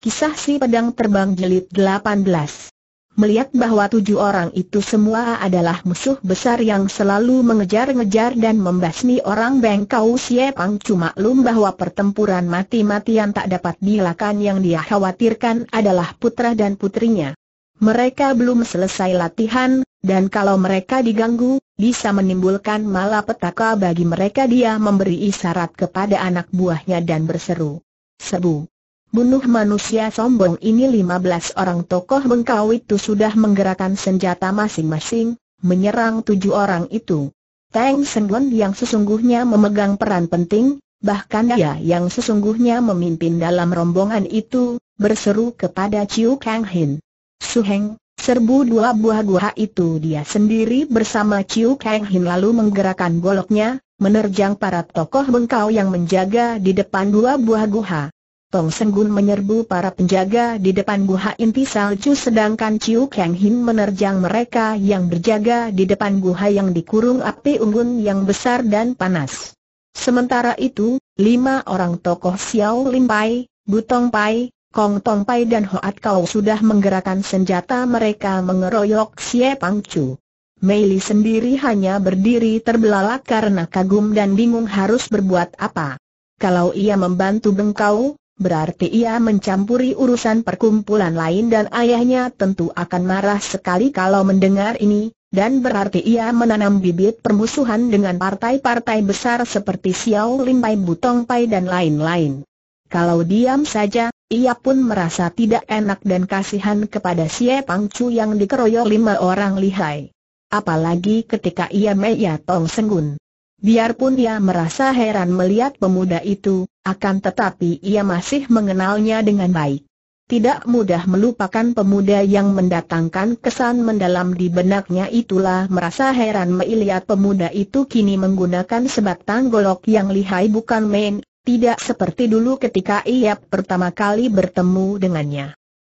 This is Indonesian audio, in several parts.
Kisah si pedang terbang Jelit 18 Melihat bahwa tujuh orang itu semua adalah musuh besar yang selalu mengejar-ngejar dan membasmi orang Bengkau Siepang cuma lum bahwa pertempuran mati-matian tak dapat dilakukan yang dia khawatirkan adalah putra dan putrinya. Mereka belum selesai latihan, dan kalau mereka diganggu, bisa menimbulkan malapetaka bagi mereka dia memberi isyarat kepada anak buahnya dan berseru. Sebu. Bunuh manusia sombong ini 15 orang tokoh bengkau itu sudah menggerakkan senjata masing-masing, menyerang tujuh orang itu. Teng Sengguan yang sesungguhnya memegang peran penting, bahkan dia yang sesungguhnya memimpin dalam rombongan itu, berseru kepada Chiu Kang Hin. Heng, serbu dua buah gua itu dia sendiri bersama Chiu Kang Hin lalu menggerakkan goloknya, menerjang para tokoh bengkau yang menjaga di depan dua buah gua. Tong Senggun menyerbu para penjaga di depan Guha Inti Salju sedangkan Chiu Kang Hin menerjang mereka yang berjaga di depan Guha yang dikurung api unggun yang besar dan panas. Sementara itu, lima orang tokoh Xiao Lim Pai, Butong Pai, Kong Tong Pai dan Hoat Kau sudah menggerakkan senjata mereka mengeroyok Xie Pang Chu. Mei Li sendiri hanya berdiri terbelalak karena kagum dan bingung harus berbuat apa. Kalau ia membantu Bengkau, berarti ia mencampuri urusan perkumpulan lain dan ayahnya tentu akan marah sekali kalau mendengar ini, dan berarti ia menanam bibit permusuhan dengan partai-partai besar seperti Xiao Limpai Butong Pai dan lain-lain. Kalau diam saja, ia pun merasa tidak enak dan kasihan kepada Xie Chu yang dikeroyok lima orang lihai. Apalagi ketika ia meyatong Senggun. Biarpun ia merasa heran melihat pemuda itu, akan tetapi ia masih mengenalnya dengan baik. Tidak mudah melupakan pemuda yang mendatangkan kesan mendalam di benaknya itulah merasa heran melihat pemuda itu kini menggunakan sebatang golok yang lihai bukan main, tidak seperti dulu ketika ia pertama kali bertemu dengannya.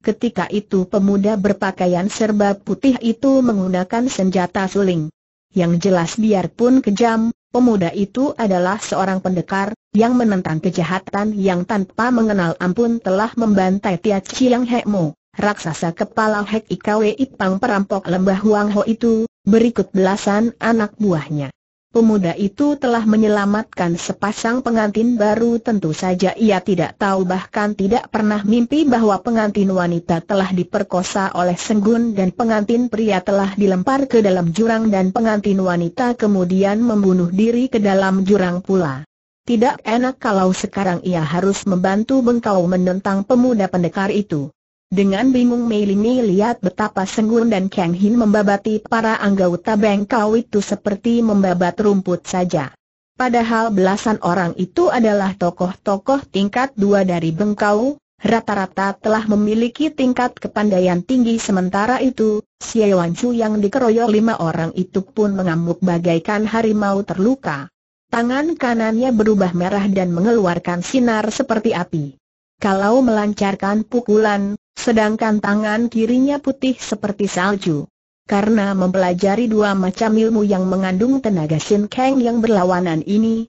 Ketika itu pemuda berpakaian serba putih itu menggunakan senjata suling. Yang jelas biarpun kejam, Pemuda itu adalah seorang pendekar, yang menentang kejahatan yang tanpa mengenal ampun telah membantai Tia Chiang Mo, raksasa kepala Hek Ikwe Ipang perampok lembah Huang Ho itu, berikut belasan anak buahnya. Pemuda itu telah menyelamatkan sepasang pengantin baru tentu saja ia tidak tahu bahkan tidak pernah mimpi bahwa pengantin wanita telah diperkosa oleh Senggun dan pengantin pria telah dilempar ke dalam jurang dan pengantin wanita kemudian membunuh diri ke dalam jurang pula. Tidak enak kalau sekarang ia harus membantu bengkau menentang pemuda pendekar itu. Dengan bingung Mei Li melihat betapa Senggun dan Kang Hin membabati para anggota bengkau itu seperti membabat rumput saja. Padahal belasan orang itu adalah tokoh-tokoh tingkat dua dari bengkau, rata-rata telah memiliki tingkat kepandaian tinggi sementara itu, Wan Chu yang dikeroyok lima orang itu pun mengamuk bagaikan harimau terluka. Tangan kanannya berubah merah dan mengeluarkan sinar seperti api. Kalau melancarkan pukulan, Sedangkan tangan kirinya putih seperti salju. Karena mempelajari dua macam ilmu yang mengandung tenaga Shin Kang yang berlawanan ini,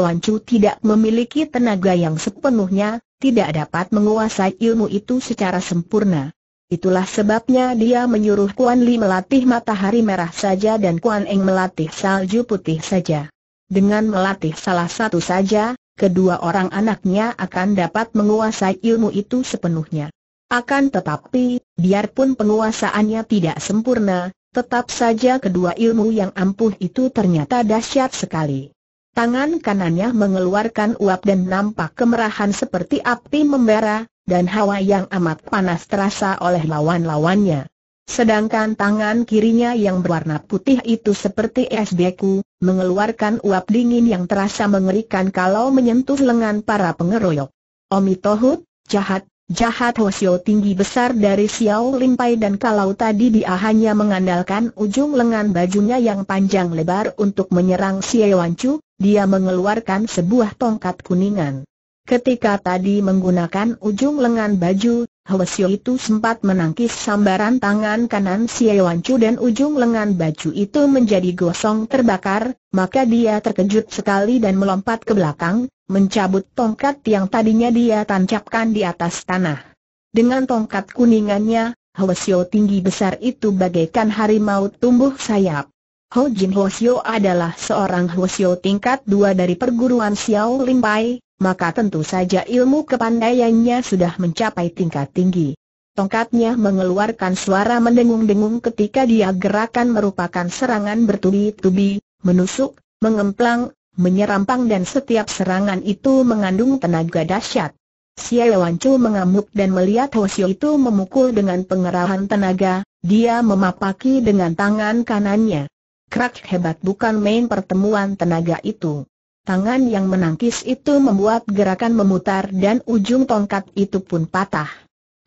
Wan Chu tidak memiliki tenaga yang sepenuhnya, tidak dapat menguasai ilmu itu secara sempurna. Itulah sebabnya dia menyuruh Kuan Li melatih matahari merah saja dan Kuan Eng melatih salju putih saja. Dengan melatih salah satu saja, kedua orang anaknya akan dapat menguasai ilmu itu sepenuhnya. Akan tetapi, biarpun penguasaannya tidak sempurna, tetap saja kedua ilmu yang ampuh itu ternyata dahsyat sekali. Tangan kanannya mengeluarkan uap dan nampak kemerahan seperti api membara, dan hawa yang amat panas terasa oleh lawan-lawannya. Sedangkan tangan kirinya yang berwarna putih itu seperti es beku, mengeluarkan uap dingin yang terasa mengerikan kalau menyentuh lengan para pengeroyok. Omitohut, jahat, Jahat Hosio tinggi besar dari Xiao Limpai dan kalau tadi dia hanya mengandalkan ujung lengan bajunya yang panjang lebar untuk menyerang Xiao Chu, dia mengeluarkan sebuah tongkat kuningan. Ketika tadi menggunakan ujung lengan baju, Hosio itu sempat menangkis sambaran tangan kanan Xiao Chu dan ujung lengan baju itu menjadi gosong terbakar, maka dia terkejut sekali dan melompat ke belakang, mencabut tongkat yang tadinya dia tancapkan di atas tanah. Dengan tongkat kuningannya, Hwasyo tinggi besar itu bagaikan harimau tumbuh sayap. Ho Jin Hwasyo adalah seorang Hwasyo tingkat dua dari perguruan Xiao Pai, maka tentu saja ilmu kepandaiannya sudah mencapai tingkat tinggi. Tongkatnya mengeluarkan suara mendengung-dengung ketika dia gerakan merupakan serangan bertubi-tubi, menusuk, mengemplang, menyerampang dan setiap serangan itu mengandung tenaga dahsyat. Xie Wanchu mengamuk dan melihat Hoshio itu memukul dengan pengerahan tenaga, dia memapaki dengan tangan kanannya. Krak hebat bukan main pertemuan tenaga itu. Tangan yang menangkis itu membuat gerakan memutar dan ujung tongkat itu pun patah.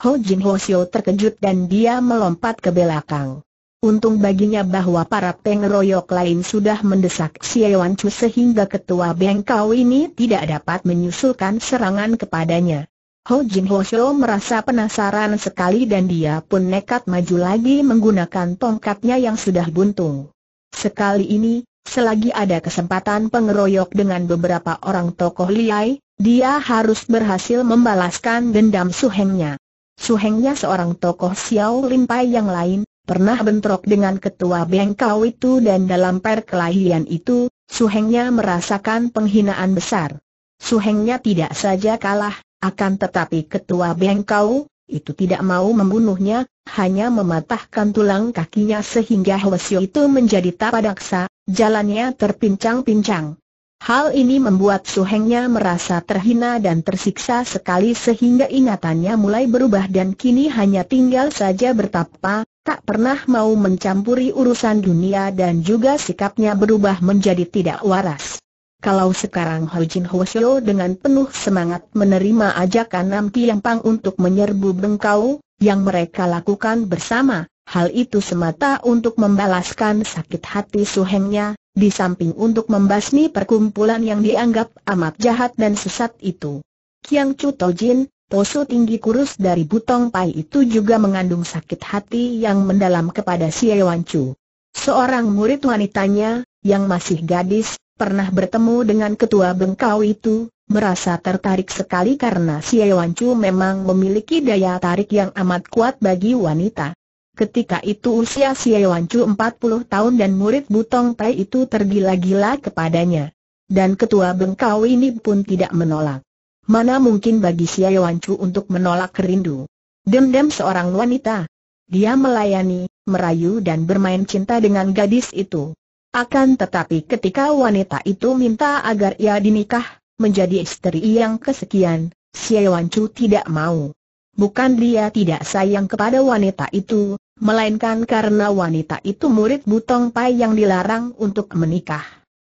Ho Jin terkejut dan dia melompat ke belakang. Untung baginya bahwa para pengeroyok lain sudah mendesak Xiaoan Chu sehingga ketua bengkau ini tidak dapat menyusulkan serangan kepadanya. Ho Jin Ho Shou merasa penasaran sekali dan dia pun nekat maju lagi menggunakan tongkatnya yang sudah buntung. Sekali ini, selagi ada kesempatan pengeroyok dengan beberapa orang tokoh liai, dia harus berhasil membalaskan dendam suhengnya. Suhengnya seorang tokoh Xiao Pai yang lain, pernah bentrok dengan ketua bengkau itu dan dalam perkelahian itu, Suhengnya merasakan penghinaan besar. Suhengnya tidak saja kalah, akan tetapi ketua bengkau, itu tidak mau membunuhnya, hanya mematahkan tulang kakinya sehingga Hwasyo itu menjadi tak tapadaksa, jalannya terpincang-pincang. Hal ini membuat Suhengnya merasa terhina dan tersiksa sekali sehingga ingatannya mulai berubah dan kini hanya tinggal saja bertapa, tak pernah mau mencampuri urusan dunia dan juga sikapnya berubah menjadi tidak waras. Kalau sekarang Ho Jin Ho Shio dengan penuh semangat menerima ajakan Nam Yang Pang untuk menyerbu Bengkau, yang mereka lakukan bersama, hal itu semata untuk membalaskan sakit hati suhengnya, di samping untuk membasmi perkumpulan yang dianggap amat jahat dan sesat itu. Kiang Chu Tojin, Poso tinggi kurus dari Butong Pai itu juga mengandung sakit hati yang mendalam kepada si Yuan Chu. Seorang murid wanitanya, yang masih gadis, pernah bertemu dengan ketua bengkau itu, merasa tertarik sekali karena si Yuan Chu memang memiliki daya tarik yang amat kuat bagi wanita. Ketika itu usia si Yuan Chu 40 tahun dan murid Butong Pai itu tergila-gila kepadanya. Dan ketua bengkau ini pun tidak menolak. Mana mungkin bagi si Ayuancu untuk menolak kerindu. dem dem seorang wanita. Dia melayani, merayu dan bermain cinta dengan gadis itu. Akan tetapi ketika wanita itu minta agar ia dinikah, menjadi istri yang kesekian, si Ayuancu tidak mau. Bukan dia tidak sayang kepada wanita itu, melainkan karena wanita itu murid Butong Pai yang dilarang untuk menikah.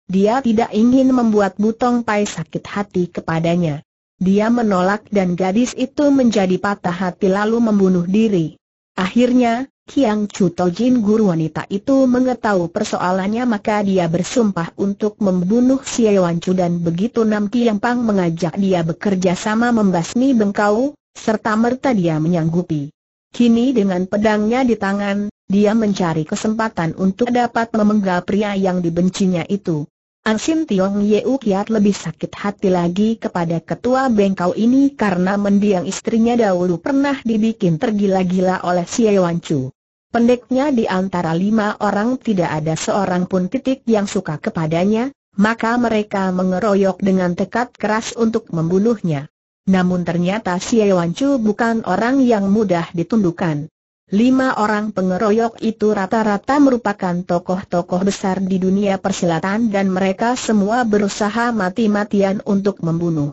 Dia tidak ingin membuat Butong Pai sakit hati kepadanya. Dia menolak dan gadis itu menjadi patah hati lalu membunuh diri. Akhirnya, Kiang Chu Tojin guru wanita itu mengetahui persoalannya maka dia bersumpah untuk membunuh Wan Chu dan begitu Nam Kiang Pang mengajak dia bekerja sama membasmi bengkau, serta merta dia menyanggupi. Kini dengan pedangnya di tangan, dia mencari kesempatan untuk dapat memenggal pria yang dibencinya itu. Ansin Tiong Yeu kiat lebih sakit hati lagi kepada ketua bengkau ini karena mendiang istrinya dahulu pernah dibikin tergila-gila oleh Sia Yewan Chu. Pendeknya di antara lima orang tidak ada seorang pun titik yang suka kepadanya, maka mereka mengeroyok dengan tekad keras untuk membunuhnya. Namun ternyata Sia Yewan Chu bukan orang yang mudah ditundukkan. Lima orang pengeroyok itu rata-rata merupakan tokoh-tokoh besar di dunia persilatan dan mereka semua berusaha mati-matian untuk membunuh.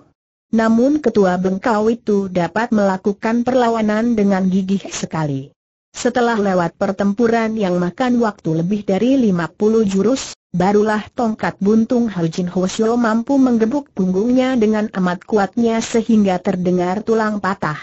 Namun ketua bengkau itu dapat melakukan perlawanan dengan gigih sekali. Setelah lewat pertempuran yang makan waktu lebih dari 50 jurus, barulah tongkat buntung Ho Hosyo mampu menggebuk punggungnya dengan amat kuatnya sehingga terdengar tulang patah.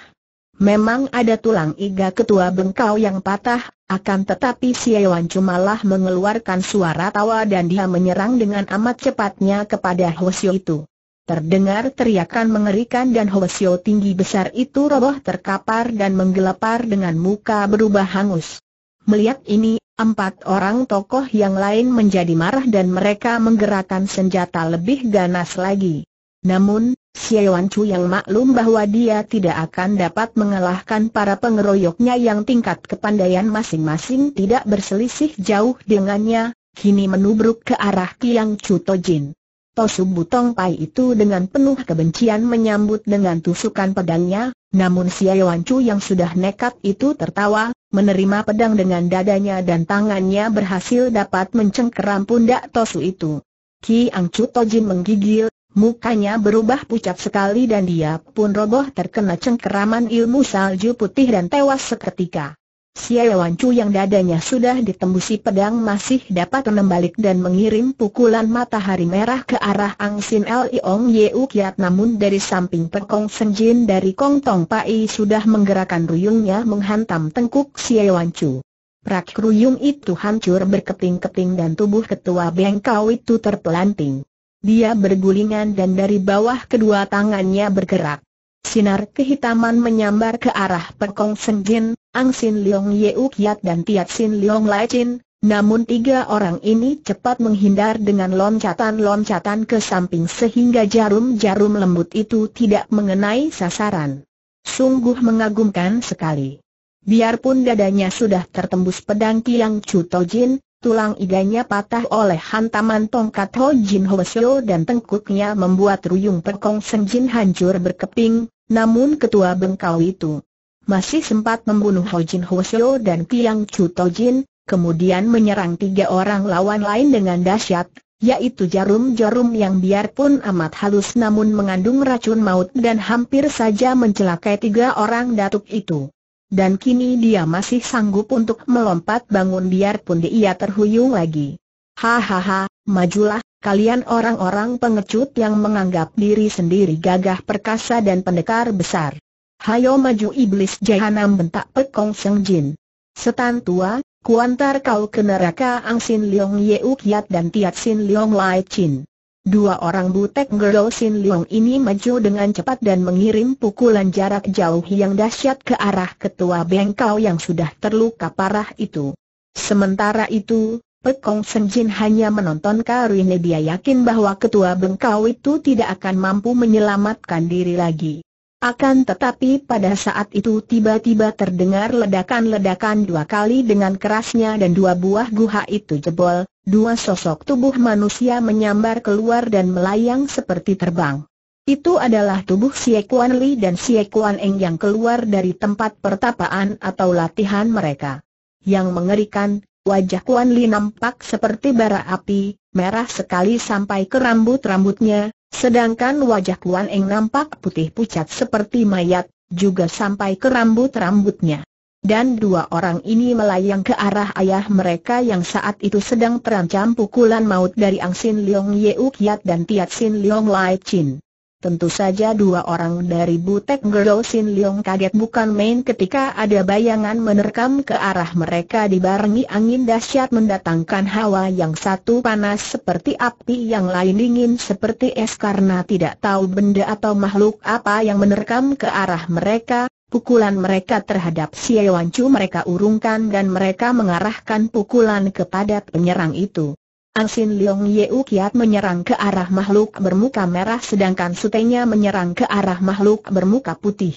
Memang ada tulang iga ketua bengkau yang patah, akan tetapi Si Siewan cumalah mengeluarkan suara tawa dan dia menyerang dengan amat cepatnya kepada Hwasyo itu. Terdengar teriakan mengerikan dan Hwasyo tinggi besar itu roboh terkapar dan menggelapar dengan muka berubah hangus. Melihat ini, empat orang tokoh yang lain menjadi marah dan mereka menggerakkan senjata lebih ganas lagi. Namun, Xiewan Chu yang maklum bahwa dia tidak akan dapat mengalahkan para pengeroyoknya yang tingkat kepandaian masing-masing tidak berselisih jauh dengannya, kini menubruk ke arah Tiang Chu Tojin. Tosu Butong Pai itu dengan penuh kebencian menyambut dengan tusukan pedangnya, namun Xiewan Chu yang sudah nekat itu tertawa, menerima pedang dengan dadanya dan tangannya berhasil dapat mencengkeram pundak Tosu itu. Ki Ang Chu Tojin menggigil, Mukanya berubah pucat sekali dan dia pun roboh terkena cengkeraman ilmu salju putih dan tewas seketika. Xiao Chu yang dadanya sudah ditembusi pedang masih dapat menembalik dan mengirim pukulan matahari merah ke arah Ang Sin Iong Yeu Kiat namun dari samping Pekong Senjin dari Kong Tong Pai sudah menggerakkan ruyungnya menghantam tengkuk Xiao Chu. Prak ruyung itu hancur berketing-keting dan tubuh ketua Kau itu terpelanting. Dia bergulingan dan dari bawah kedua tangannya bergerak. Sinar kehitaman menyambar ke arah Pekong Senjin, Ang Sin Leong Yeu Kiat dan Tiat Sin Leong Lai Jin. namun tiga orang ini cepat menghindar dengan loncatan-loncatan ke samping sehingga jarum-jarum lembut itu tidak mengenai sasaran. Sungguh mengagumkan sekali. Biarpun dadanya sudah tertembus pedang Kiang Chu Tojin, tulang iganya patah oleh hantaman tongkat Ho Jin Ho Seo dan tengkuknya membuat ruyung perkong Jin hancur berkeping, namun ketua bengkau itu masih sempat membunuh Ho Jin Ho Seo dan Kiang Chu To Jin, kemudian menyerang tiga orang lawan lain dengan dahsyat, yaitu jarum-jarum yang biarpun amat halus namun mengandung racun maut dan hampir saja mencelakai tiga orang datuk itu dan kini dia masih sanggup untuk melompat bangun biarpun dia terhuyung lagi. Hahaha, majulah, kalian orang-orang pengecut yang menganggap diri sendiri gagah perkasa dan pendekar besar. Hayo maju iblis jahanam bentak pekong Seng Jin. Setan tua, kuantar kau ke neraka angsin Sin Leong yeuk yat dan Tiat Sin Leong Lai Chin. Dua orang butek Girl Sin Leong ini maju dengan cepat dan mengirim pukulan jarak jauh yang dahsyat ke arah ketua bengkau yang sudah terluka parah itu. Sementara itu, Pekong Senjin hanya menonton Karine dia yakin bahwa ketua bengkau itu tidak akan mampu menyelamatkan diri lagi. Akan tetapi pada saat itu tiba-tiba terdengar ledakan-ledakan dua kali dengan kerasnya dan dua buah guha itu jebol, dua sosok tubuh manusia menyambar keluar dan melayang seperti terbang. Itu adalah tubuh Si Kuan Li dan Si Kuan Eng yang keluar dari tempat pertapaan atau latihan mereka. Yang mengerikan, wajah Kuan Li nampak seperti bara api, merah sekali sampai ke rambut-rambutnya, sedangkan wajah Kuan Eng nampak putih pucat seperti mayat, juga sampai ke rambut-rambutnya. Dan dua orang ini melayang ke arah ayah mereka yang saat itu sedang terancam pukulan maut dari Angsin Leong Yeu Kiat dan Tiat Sin Leong Lai Chin. Tentu saja dua orang dari Butek Girl Sin Leong kaget bukan main ketika ada bayangan menerkam ke arah mereka dibarengi angin dahsyat mendatangkan hawa yang satu panas seperti api yang lain dingin seperti es karena tidak tahu benda atau makhluk apa yang menerkam ke arah mereka. Pukulan mereka terhadap si Wancu mereka urungkan dan mereka mengarahkan pukulan kepada penyerang itu. Ansin Leong Yeu Kiat menyerang ke arah makhluk bermuka merah sedangkan sutenya menyerang ke arah makhluk bermuka putih.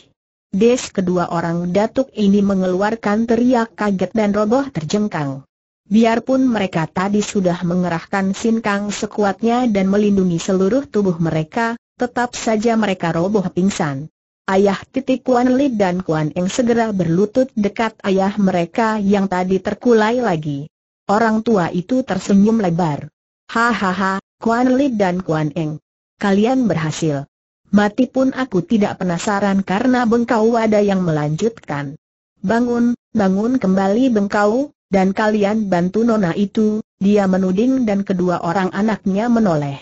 Des kedua orang datuk ini mengeluarkan teriak kaget dan roboh terjengkang. Biarpun mereka tadi sudah mengerahkan sinkang sekuatnya dan melindungi seluruh tubuh mereka, tetap saja mereka roboh pingsan. Ayah titik Kuan Li dan Kuan Eng segera berlutut dekat ayah mereka yang tadi terkulai lagi. Orang tua itu tersenyum lebar. Hahaha, Kuan Li dan Kuan Eng. Kalian berhasil. Mati pun aku tidak penasaran karena Bengkau ada yang melanjutkan. Bangun, bangun kembali Bengkau, dan kalian bantu nona itu, dia menuding dan kedua orang anaknya menoleh.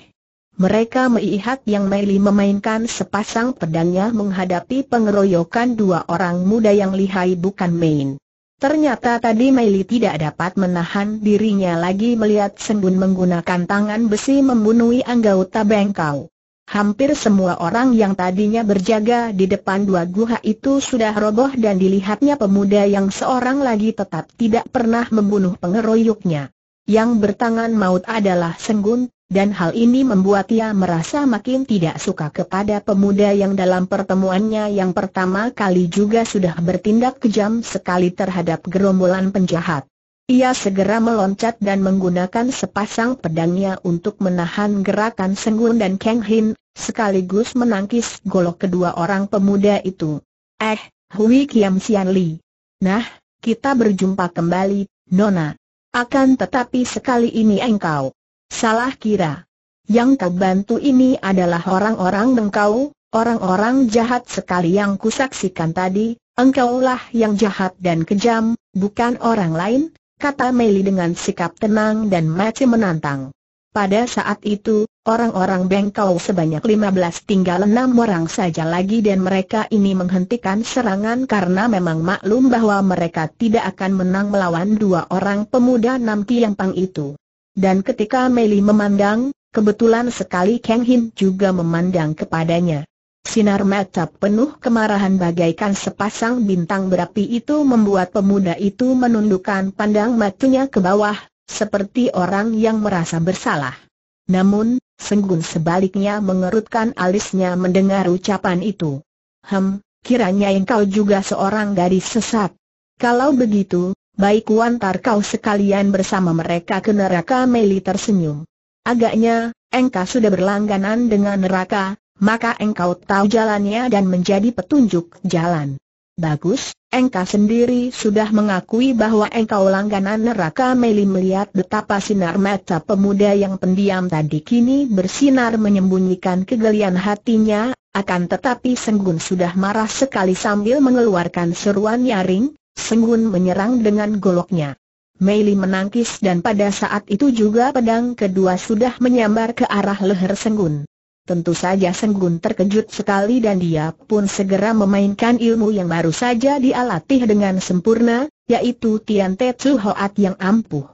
Mereka melihat yang Meli memainkan sepasang pedangnya menghadapi pengeroyokan dua orang muda yang lihai bukan main. Ternyata tadi Meili tidak dapat menahan dirinya lagi melihat Senggun menggunakan tangan besi membunuh anggota bengkau. Hampir semua orang yang tadinya berjaga di depan dua guha itu sudah roboh dan dilihatnya pemuda yang seorang lagi tetap tidak pernah membunuh pengeroyoknya. Yang bertangan maut adalah Senggun, dan hal ini membuat ia merasa makin tidak suka kepada pemuda yang dalam pertemuannya yang pertama kali juga sudah bertindak kejam sekali terhadap gerombolan penjahat. Ia segera meloncat dan menggunakan sepasang pedangnya untuk menahan gerakan Senggun dan Kang Hin, sekaligus menangkis golok kedua orang pemuda itu. Eh, Hui Kiam Sian Li. Nah, kita berjumpa kembali, Nona. Akan tetapi sekali ini engkau Salah kira. Yang kau bantu ini adalah orang-orang engkau, orang-orang jahat sekali yang kusaksikan tadi, engkaulah yang jahat dan kejam, bukan orang lain, kata Meli dengan sikap tenang dan macam menantang. Pada saat itu, orang-orang bengkau sebanyak 15 tinggal enam orang saja lagi dan mereka ini menghentikan serangan karena memang maklum bahwa mereka tidak akan menang melawan dua orang pemuda Nam Tiang Pang itu. Dan ketika Meli memandang, kebetulan sekali Kang Hin juga memandang kepadanya. Sinar mata penuh kemarahan bagaikan sepasang bintang berapi itu membuat pemuda itu menundukkan pandang matanya ke bawah, seperti orang yang merasa bersalah. Namun, Senggun sebaliknya mengerutkan alisnya mendengar ucapan itu. Hem, kiranya engkau juga seorang gadis sesat. Kalau begitu, Baik kuantar kau sekalian bersama mereka ke neraka Meli tersenyum. Agaknya, engkau sudah berlangganan dengan neraka, maka engkau tahu jalannya dan menjadi petunjuk jalan. Bagus, engkau sendiri sudah mengakui bahwa engkau langganan neraka Meli melihat betapa sinar mata pemuda yang pendiam tadi kini bersinar menyembunyikan kegelian hatinya, akan tetapi Senggun sudah marah sekali sambil mengeluarkan seruan nyaring, Senggun menyerang dengan goloknya. Meili menangkis dan pada saat itu juga pedang kedua sudah menyambar ke arah leher Senggun. Tentu saja Senggun terkejut sekali dan dia pun segera memainkan ilmu yang baru saja dialatih dengan sempurna, yaitu Tian Te Tzu Hoat yang ampuh.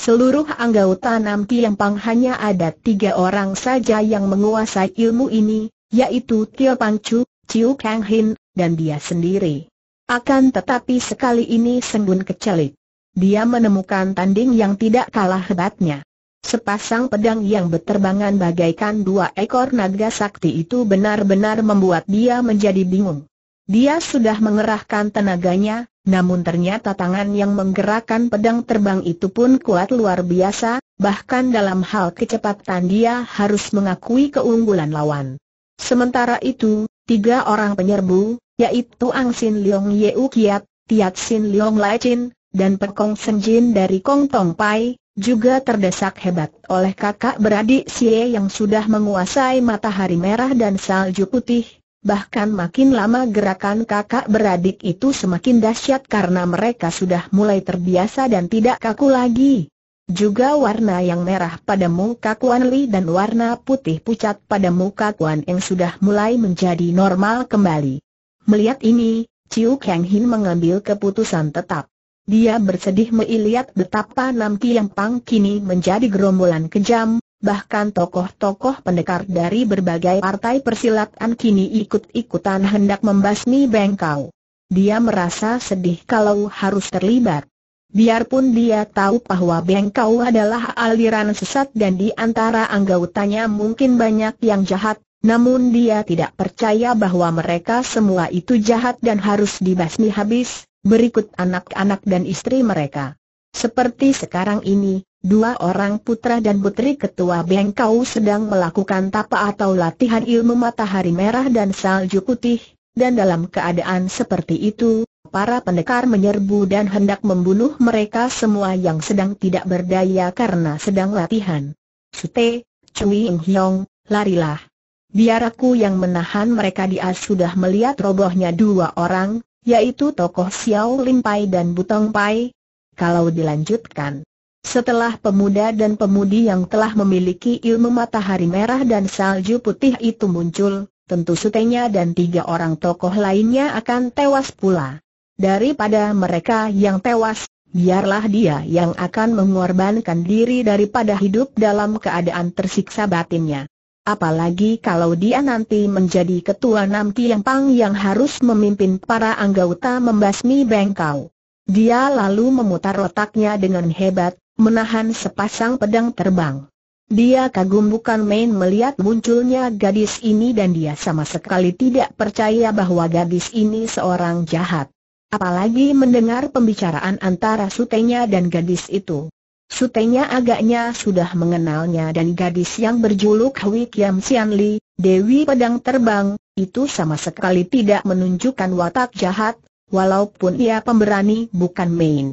Seluruh anggota Nam Tiang Pang hanya ada tiga orang saja yang menguasai ilmu ini, yaitu Tio Pang Chu, Chiu Kang Hin, dan dia sendiri. Akan tetapi sekali ini Sembun kecelik. Dia menemukan tanding yang tidak kalah hebatnya. Sepasang pedang yang berterbangan bagaikan dua ekor naga sakti itu benar-benar membuat dia menjadi bingung. Dia sudah mengerahkan tenaganya, namun ternyata tangan yang menggerakkan pedang terbang itu pun kuat luar biasa, bahkan dalam hal kecepatan dia harus mengakui keunggulan lawan. Sementara itu, tiga orang penyerbu, yaitu Ang Sin Leong Yeu Kiat, Tiat Sin Leong Lai Chin, dan Pekong Sen Jin dari Kong Tong Pai, juga terdesak hebat oleh kakak beradik Xie yang sudah menguasai matahari merah dan salju putih. Bahkan makin lama gerakan kakak beradik itu semakin dahsyat karena mereka sudah mulai terbiasa dan tidak kaku lagi. Juga warna yang merah pada muka Kuan Li dan warna putih pucat pada muka Kuan Eng sudah mulai menjadi normal kembali. Melihat ini, Chiu Kang Hin mengambil keputusan tetap. Dia bersedih melihat betapa Nam Yang Pang kini menjadi gerombolan kejam, bahkan tokoh-tokoh pendekar dari berbagai partai persilatan kini ikut-ikutan hendak membasmi Bengkau. Dia merasa sedih kalau harus terlibat. Biarpun dia tahu bahwa Bengkau adalah aliran sesat dan di antara anggotanya mungkin banyak yang jahat, namun dia tidak percaya bahwa mereka semua itu jahat dan harus dibasmi habis, berikut anak-anak dan istri mereka. Seperti sekarang ini, dua orang putra dan putri ketua Bengkau sedang melakukan tapa atau latihan ilmu matahari merah dan salju putih, dan dalam keadaan seperti itu, para pendekar menyerbu dan hendak membunuh mereka semua yang sedang tidak berdaya karena sedang latihan. Sute, Cui Ing Hyong, larilah biar aku yang menahan mereka dia sudah melihat robohnya dua orang, yaitu tokoh Xiao Lim Pai dan Butong Pai. Kalau dilanjutkan, setelah pemuda dan pemudi yang telah memiliki ilmu matahari merah dan salju putih itu muncul, tentu sutenya dan tiga orang tokoh lainnya akan tewas pula. Daripada mereka yang tewas, biarlah dia yang akan mengorbankan diri daripada hidup dalam keadaan tersiksa batinnya. Apalagi kalau dia nanti menjadi ketua Nam yang Pang yang harus memimpin para anggota membasmi bengkau. Dia lalu memutar otaknya dengan hebat, menahan sepasang pedang terbang. Dia kagum bukan main melihat munculnya gadis ini dan dia sama sekali tidak percaya bahwa gadis ini seorang jahat. Apalagi mendengar pembicaraan antara sutenya dan gadis itu. Sutenya agaknya sudah mengenalnya dan gadis yang berjuluk Hui Kiam Sian Li, Dewi Pedang Terbang, itu sama sekali tidak menunjukkan watak jahat, walaupun ia pemberani bukan main.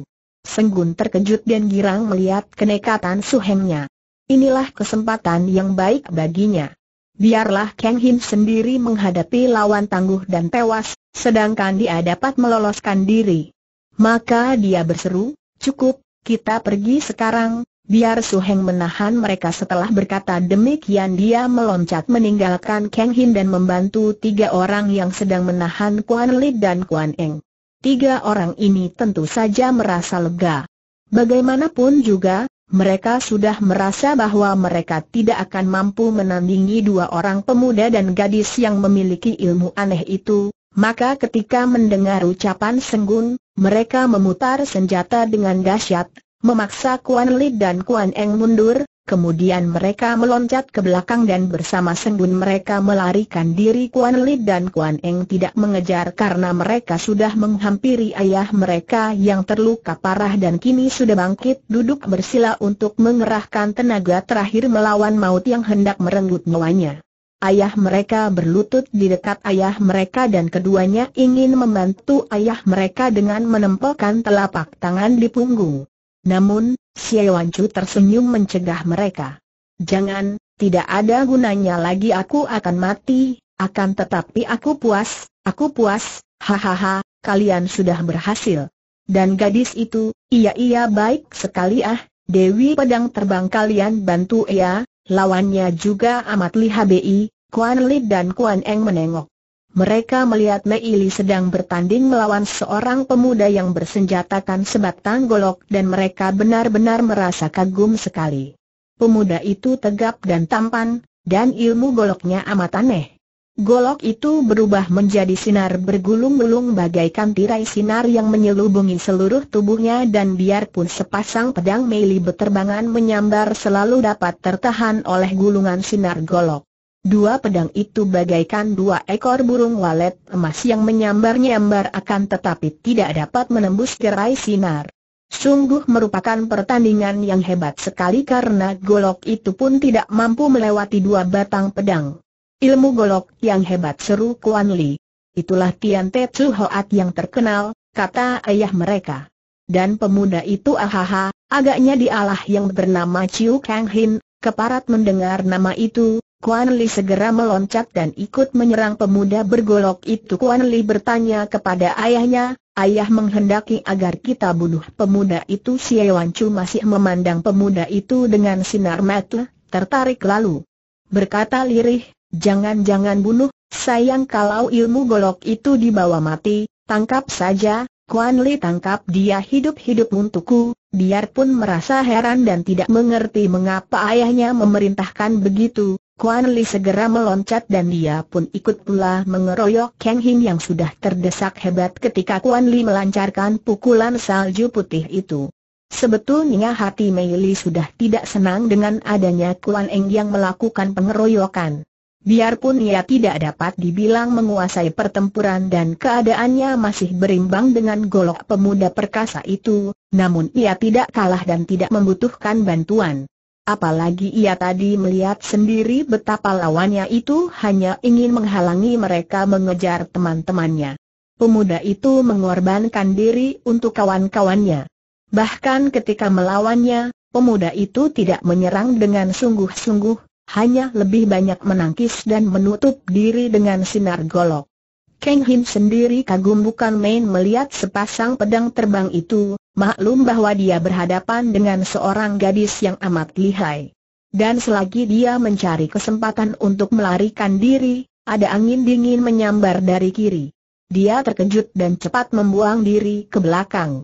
Senggun terkejut dan girang melihat kenekatan Suhengnya. Inilah kesempatan yang baik baginya. Biarlah Kang Hin sendiri menghadapi lawan tangguh dan tewas, sedangkan dia dapat meloloskan diri. Maka dia berseru, cukup, kita pergi sekarang, biar Su Heng menahan mereka setelah berkata demikian dia meloncat meninggalkan Kang Hin dan membantu tiga orang yang sedang menahan Kuan Li dan Kuan Eng. Tiga orang ini tentu saja merasa lega. Bagaimanapun juga, mereka sudah merasa bahwa mereka tidak akan mampu menandingi dua orang pemuda dan gadis yang memiliki ilmu aneh itu, maka ketika mendengar ucapan Senggun, mereka memutar senjata dengan dahsyat, memaksa Kuan Li dan Kuan Eng mundur, kemudian mereka meloncat ke belakang dan bersama sembun mereka melarikan diri Kuan Li dan Kuan Eng tidak mengejar karena mereka sudah menghampiri ayah mereka yang terluka parah dan kini sudah bangkit duduk bersila untuk mengerahkan tenaga terakhir melawan maut yang hendak merenggut nyawanya ayah mereka berlutut di dekat ayah mereka dan keduanya ingin membantu ayah mereka dengan menempelkan telapak tangan di punggung. Namun, Chu tersenyum mencegah mereka. Jangan, tidak ada gunanya lagi aku akan mati, akan tetapi aku puas, aku puas, hahaha, kalian sudah berhasil. Dan gadis itu, iya-iya baik sekali ah, Dewi pedang terbang kalian bantu ya, lawannya juga amat bi. Kuan Li dan Kuan Eng menengok. Mereka melihat Mei Li sedang bertanding melawan seorang pemuda yang bersenjatakan sebatang golok dan mereka benar-benar merasa kagum sekali. Pemuda itu tegap dan tampan, dan ilmu goloknya amat aneh. Golok itu berubah menjadi sinar bergulung-gulung bagaikan tirai sinar yang menyelubungi seluruh tubuhnya dan biarpun sepasang pedang Mei Li berterbangan menyambar selalu dapat tertahan oleh gulungan sinar golok. Dua pedang itu bagaikan dua ekor burung walet emas yang menyambar-nyambar akan tetapi tidak dapat menembus gerai sinar. Sungguh merupakan pertandingan yang hebat sekali karena golok itu pun tidak mampu melewati dua batang pedang. Ilmu golok yang hebat seru Kuan Li. Itulah Tian Te Tzu Hoat yang terkenal, kata ayah mereka. Dan pemuda itu ahaha, agaknya dialah yang bernama Chiu Kang Hin, keparat mendengar nama itu, Kuan Li segera meloncat dan ikut menyerang pemuda bergolok itu. Kuan Li bertanya kepada ayahnya, Ayah menghendaki agar kita bunuh pemuda itu. Si Wan Chu masih memandang pemuda itu dengan sinar mata, tertarik lalu. Berkata lirih, jangan-jangan bunuh, sayang kalau ilmu golok itu dibawa mati, tangkap saja, Kuan Li tangkap dia hidup-hidup untukku, biarpun merasa heran dan tidak mengerti mengapa ayahnya memerintahkan begitu, Kuan Li segera meloncat dan dia pun ikut pula mengeroyok Kang Hin yang sudah terdesak hebat ketika Kuan Li melancarkan pukulan salju putih itu. Sebetulnya hati Mei Li sudah tidak senang dengan adanya Kuan Eng yang melakukan pengeroyokan. Biarpun ia tidak dapat dibilang menguasai pertempuran dan keadaannya masih berimbang dengan golok pemuda perkasa itu, namun ia tidak kalah dan tidak membutuhkan bantuan. Apalagi ia tadi melihat sendiri betapa lawannya itu hanya ingin menghalangi mereka mengejar teman-temannya. Pemuda itu mengorbankan diri untuk kawan-kawannya. Bahkan ketika melawannya, pemuda itu tidak menyerang dengan sungguh-sungguh, hanya lebih banyak menangkis dan menutup diri dengan sinar golok. Kang Hin sendiri kagum bukan main melihat sepasang pedang terbang itu, maklum bahwa dia berhadapan dengan seorang gadis yang amat lihai. Dan selagi dia mencari kesempatan untuk melarikan diri, ada angin dingin menyambar dari kiri. Dia terkejut dan cepat membuang diri ke belakang.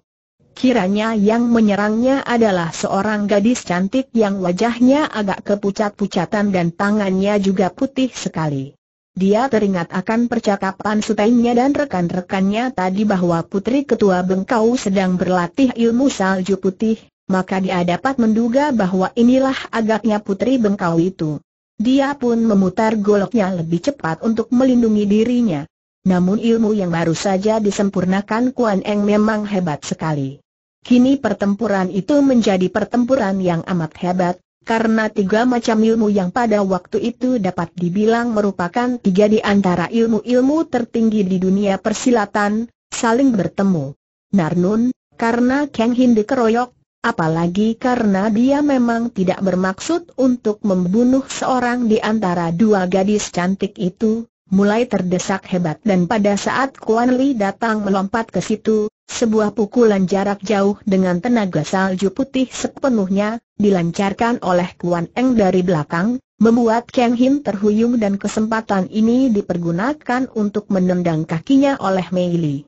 Kiranya yang menyerangnya adalah seorang gadis cantik yang wajahnya agak kepucat-pucatan dan tangannya juga putih sekali. Dia teringat akan percakapan sutainya dan rekan-rekannya tadi bahwa putri ketua Bengkau sedang berlatih ilmu salju putih, maka dia dapat menduga bahwa inilah agaknya putri Bengkau itu. Dia pun memutar goloknya lebih cepat untuk melindungi dirinya. Namun ilmu yang baru saja disempurnakan Kuan Eng memang hebat sekali. Kini pertempuran itu menjadi pertempuran yang amat hebat, karena tiga macam ilmu yang pada waktu itu dapat dibilang merupakan tiga di antara ilmu-ilmu tertinggi di dunia persilatan, saling bertemu. Narnun, karena Kang Hin dikeroyok, apalagi karena dia memang tidak bermaksud untuk membunuh seorang di antara dua gadis cantik itu, mulai terdesak hebat dan pada saat Kuan Li datang melompat ke situ, sebuah pukulan jarak jauh dengan tenaga salju putih sepenuhnya, dilancarkan oleh Kuan Eng dari belakang, membuat Kang Hin terhuyung dan kesempatan ini dipergunakan untuk menendang kakinya oleh Mei Li.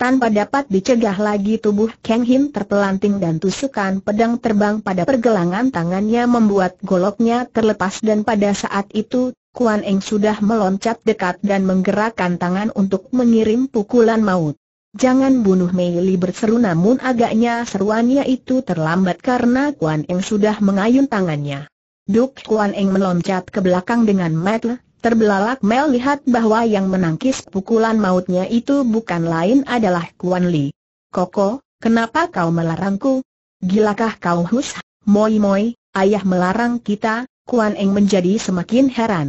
Tanpa dapat dicegah lagi tubuh Kang Hin terpelanting dan tusukan pedang terbang pada pergelangan tangannya membuat goloknya terlepas dan pada saat itu Kuan Eng sudah meloncat dekat dan menggerakkan tangan untuk mengirim pukulan maut. Jangan bunuh Mei Li berseru namun agaknya seruannya itu terlambat karena Kuan Eng sudah mengayun tangannya. Duk Kuan Eng meloncat ke belakang dengan metle, terbelalak Mel lihat bahwa yang menangkis pukulan mautnya itu bukan lain adalah Kuan Li. Koko, kenapa kau melarangku? Gilakah kau hus? Moi moi, ayah melarang kita, Kuan Eng menjadi semakin heran.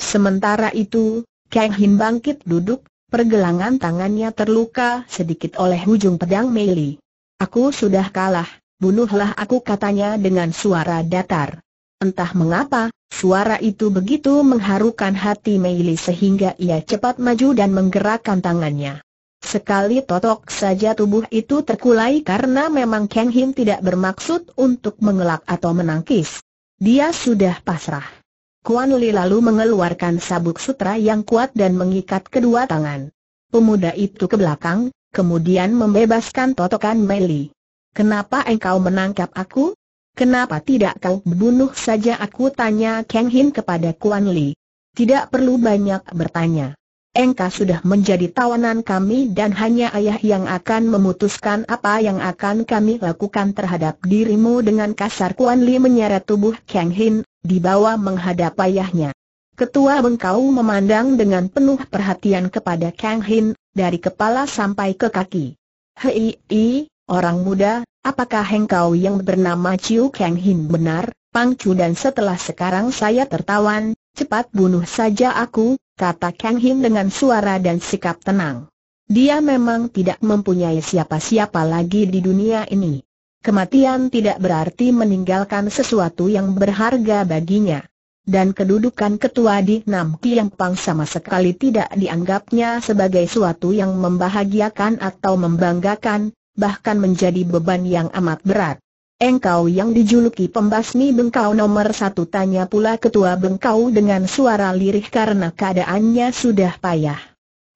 Sementara itu, Kang Hin bangkit duduk, pergelangan tangannya terluka sedikit oleh ujung pedang Meili. Aku sudah kalah, bunuhlah aku katanya dengan suara datar. Entah mengapa, suara itu begitu mengharukan hati Meili sehingga ia cepat maju dan menggerakkan tangannya. Sekali totok saja tubuh itu terkulai karena memang Kang Hin tidak bermaksud untuk mengelak atau menangkis. Dia sudah pasrah. Kuan Li lalu mengeluarkan sabuk sutra yang kuat dan mengikat kedua tangan. Pemuda itu ke belakang, kemudian membebaskan totokan Meli. Kenapa engkau menangkap aku? Kenapa tidak kau bunuh saja aku tanya Kang Hin kepada Kuan Li. Tidak perlu banyak bertanya engkau sudah menjadi tawanan kami dan hanya ayah yang akan memutuskan apa yang akan kami lakukan terhadap dirimu dengan kasar Kuan Li menyeret tubuh Kang Hin, dibawa menghadap ayahnya. Ketua Bengkau memandang dengan penuh perhatian kepada Kang Hin, dari kepala sampai ke kaki. Hei, i, orang muda, apakah engkau yang bernama Chiu Kang Hin benar, Chu? dan setelah sekarang saya tertawan, Cepat bunuh saja aku, kata Kang Hin dengan suara dan sikap tenang. Dia memang tidak mempunyai siapa-siapa lagi di dunia ini. Kematian tidak berarti meninggalkan sesuatu yang berharga baginya. Dan kedudukan ketua di Nam Kiang Pang sama sekali tidak dianggapnya sebagai suatu yang membahagiakan atau membanggakan, bahkan menjadi beban yang amat berat. Engkau yang dijuluki pembasmi bengkau nomor satu tanya pula ketua bengkau dengan suara lirih karena keadaannya sudah payah.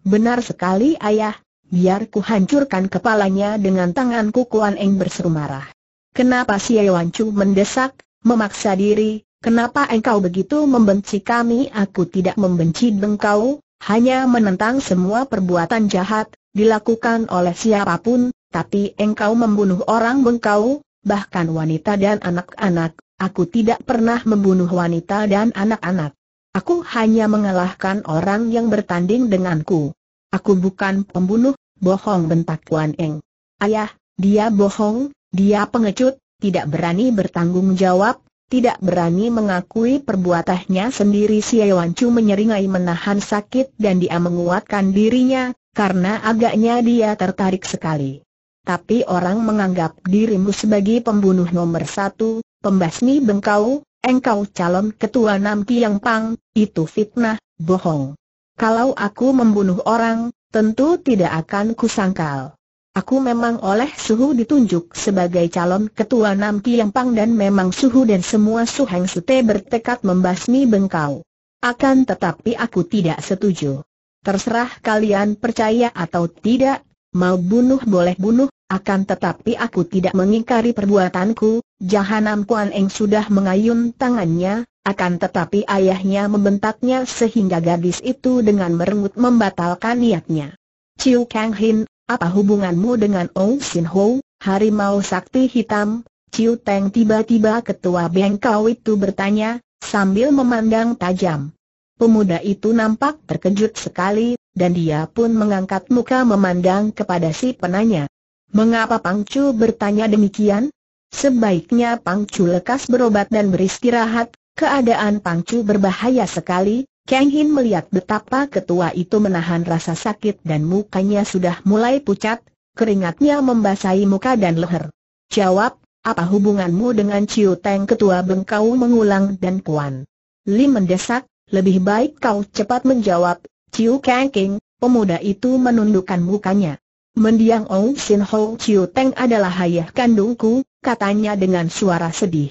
Benar sekali ayah, biar ku hancurkan kepalanya dengan tanganku Kuan Eng berseru marah. Kenapa si Ewan Chu mendesak, memaksa diri, kenapa engkau begitu membenci kami aku tidak membenci bengkau, hanya menentang semua perbuatan jahat, dilakukan oleh siapapun, tapi engkau membunuh orang bengkau, bahkan wanita dan anak-anak, aku tidak pernah membunuh wanita dan anak-anak. Aku hanya mengalahkan orang yang bertanding denganku. Aku bukan pembunuh, bohong bentak Wan Eng. Ayah, dia bohong, dia pengecut, tidak berani bertanggung jawab, tidak berani mengakui perbuatannya sendiri si Chu menyeringai menahan sakit dan dia menguatkan dirinya, karena agaknya dia tertarik sekali tapi orang menganggap dirimu sebagai pembunuh nomor satu, pembasmi bengkau, engkau calon ketua nanti yang Pang, itu fitnah, bohong. Kalau aku membunuh orang, tentu tidak akan kusangkal. Aku memang oleh Suhu ditunjuk sebagai calon ketua Nam yang Pang dan memang Suhu dan semua Suheng Sute bertekad membasmi bengkau. Akan tetapi aku tidak setuju. Terserah kalian percaya atau tidak, mau bunuh boleh bunuh, akan tetapi aku tidak mengingkari perbuatanku, Jahanam Kuan Eng sudah mengayun tangannya, akan tetapi ayahnya membentaknya sehingga gadis itu dengan merengut membatalkan niatnya. Chiu Kang Hin, apa hubunganmu dengan Ong Sin Ho, harimau sakti hitam? Chiu Teng tiba-tiba ketua bengkau itu bertanya, sambil memandang tajam. Pemuda itu nampak terkejut sekali, dan dia pun mengangkat muka memandang kepada si penanya. Mengapa Pangcu bertanya demikian? Sebaiknya Pangcu lekas berobat dan beristirahat, keadaan Pangcu berbahaya sekali. Kang Hin melihat betapa ketua itu menahan rasa sakit dan mukanya sudah mulai pucat, keringatnya membasahi muka dan leher. Jawab, apa hubunganmu dengan Ciu Teng ketua bengkau mengulang dan kuan? Li mendesak, lebih baik kau cepat menjawab, Ciu Kang King, pemuda itu menundukkan mukanya. Mendiang Ong Sin Ho Chiu Teng adalah ayah kandungku, katanya dengan suara sedih.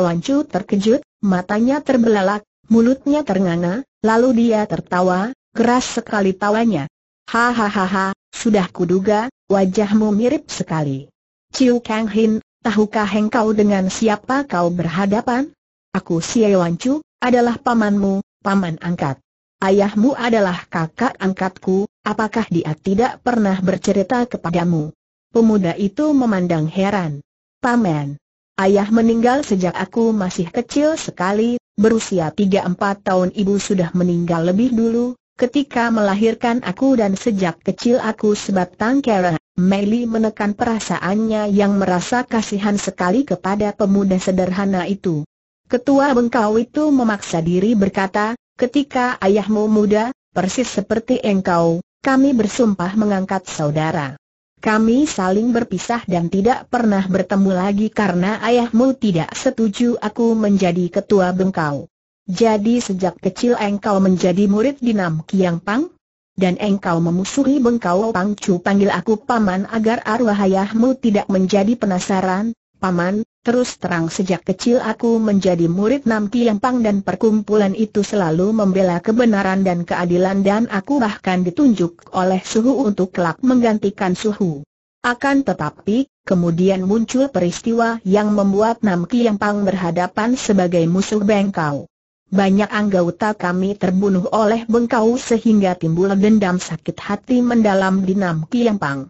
Wan Chu terkejut, matanya terbelalak, mulutnya ternganga, lalu dia tertawa, keras sekali tawanya. Hahaha, sudah kuduga, wajahmu mirip sekali. Chiu Kang Hin, tahukah engkau dengan siapa kau berhadapan? Aku Wan Chu, adalah pamanmu, paman angkat. Ayahmu adalah kakak angkatku, Apakah dia tidak pernah bercerita kepadamu? Pemuda itu memandang heran. Paman, ayah meninggal sejak aku masih kecil sekali, berusia 3-4 tahun ibu sudah meninggal lebih dulu, ketika melahirkan aku dan sejak kecil aku sebab kera. Meli menekan perasaannya yang merasa kasihan sekali kepada pemuda sederhana itu. Ketua bengkau itu memaksa diri berkata, ketika ayahmu muda, persis seperti engkau, kami bersumpah mengangkat saudara. Kami saling berpisah dan tidak pernah bertemu lagi karena ayahmu tidak setuju aku menjadi ketua bengkau. Jadi sejak kecil engkau menjadi murid di Nam Kiang Pang? Dan engkau memusuhi bengkau Pang Chu panggil aku paman agar arwah ayahmu tidak menjadi penasaran, paman, Terus terang sejak kecil aku menjadi murid Nam Kiang Pang dan perkumpulan itu selalu membela kebenaran dan keadilan dan aku bahkan ditunjuk oleh Suhu untuk kelak menggantikan Suhu. Akan tetapi, kemudian muncul peristiwa yang membuat Nam Kiang Pang berhadapan sebagai musuh bengkau. Banyak anggota kami terbunuh oleh bengkau sehingga timbul dendam sakit hati mendalam di Nam Kiang Pang.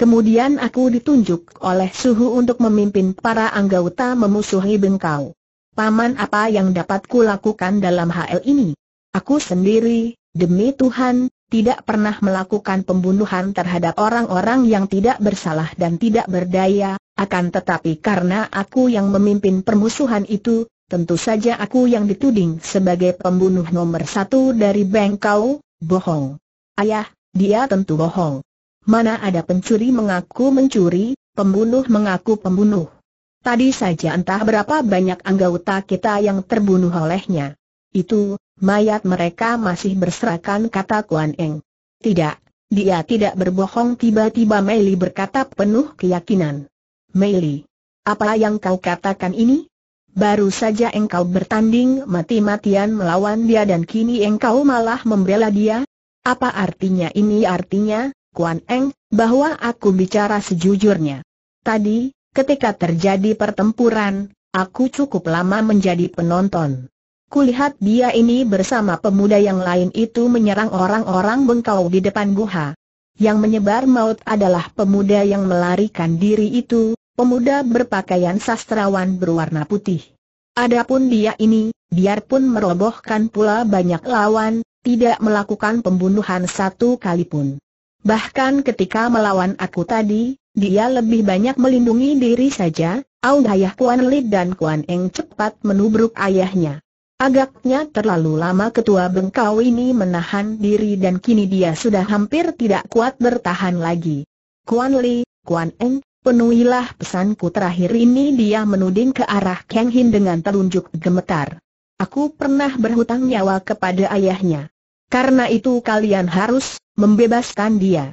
Kemudian aku ditunjuk oleh suhu untuk memimpin para anggota memusuhi bengkau. Paman apa yang dapat kulakukan dalam hal ini? Aku sendiri, demi Tuhan, tidak pernah melakukan pembunuhan terhadap orang-orang yang tidak bersalah dan tidak berdaya, akan tetapi karena aku yang memimpin permusuhan itu, tentu saja aku yang dituding sebagai pembunuh nomor satu dari bengkau, bohong. Ayah, dia tentu bohong mana ada pencuri mengaku mencuri, pembunuh mengaku pembunuh. Tadi saja entah berapa banyak anggota kita yang terbunuh olehnya. Itu, mayat mereka masih berserakan kata Kuan Eng. Tidak, dia tidak berbohong tiba-tiba Meili berkata penuh keyakinan. Meili, apa yang kau katakan ini? Baru saja engkau bertanding mati-matian melawan dia dan kini engkau malah membela dia? Apa artinya ini artinya, Kuan Eng, bahwa aku bicara sejujurnya. Tadi, ketika terjadi pertempuran, aku cukup lama menjadi penonton. Kulihat dia ini bersama pemuda yang lain itu menyerang orang-orang bengkau di depan guha. Yang menyebar maut adalah pemuda yang melarikan diri itu, pemuda berpakaian sastrawan berwarna putih. Adapun dia ini, biarpun merobohkan pula banyak lawan, tidak melakukan pembunuhan satu kali pun. Bahkan ketika melawan aku tadi, dia lebih banyak melindungi diri saja, Aung ayah Kuan Lid dan Kuan Eng cepat menubruk ayahnya. Agaknya terlalu lama ketua bengkau ini menahan diri dan kini dia sudah hampir tidak kuat bertahan lagi. Kuan Li, Kuan Eng, penuhilah pesanku terakhir ini dia menuding ke arah Kang Hin dengan telunjuk gemetar. Aku pernah berhutang nyawa kepada ayahnya. Karena itu kalian harus membebaskan dia.